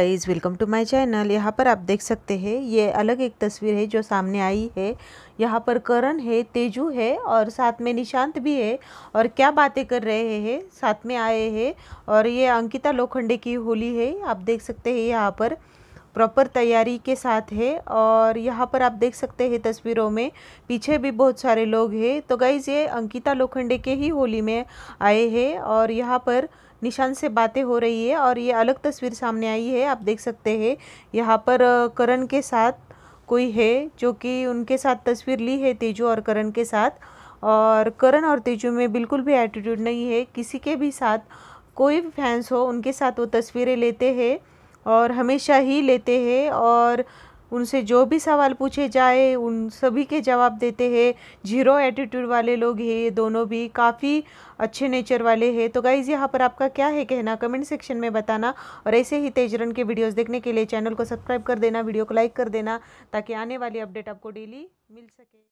guys welcome to my channel यहाँ पर आप देख सकते हैं ये अलग एक तस्वीर है जो सामने आई है यहाँ पर करण है तेजू है और साथ में निशांत भी है और क्या बातें कर रहे हैं साथ में आए हैं और ये अंकिता लोखंडे की होली है आप देख सकते हैं यहाँ पर प्रॉपर तैयारी के साथ है और यहाँ पर आप देख सकते हैं तस्वीरों में पीछे भी बहुत सारे लोग हैं तो गाइज ये अंकिता लोखंडे के ही होली में आए हैं और यहाँ पर निशान से बातें हो रही है और ये अलग तस्वीर सामने आई है आप देख सकते हैं यहाँ पर करण के साथ कोई है जो कि उनके साथ तस्वीर ली है तेजू और करण के साथ और करण और तेजू में बिल्कुल भी एटीट्यूड नहीं है किसी के भी साथ कोई भी फैंस हो उनके साथ वो तस्वीरें लेते हैं और हमेशा ही लेते हैं और उनसे जो भी सवाल पूछे जाए उन सभी के जवाब देते हैं जीरो एटीट्यूड वाले लोग हैं ये दोनों भी काफ़ी अच्छे नेचर वाले हैं तो गाइज़ यहाँ पर आपका क्या है कहना कमेंट सेक्शन में बताना और ऐसे ही तेजरन के वीडियोस देखने के लिए चैनल को सब्सक्राइब कर देना वीडियो को लाइक कर देना ताकि आने वाली अपडेट आपको डेली मिल सके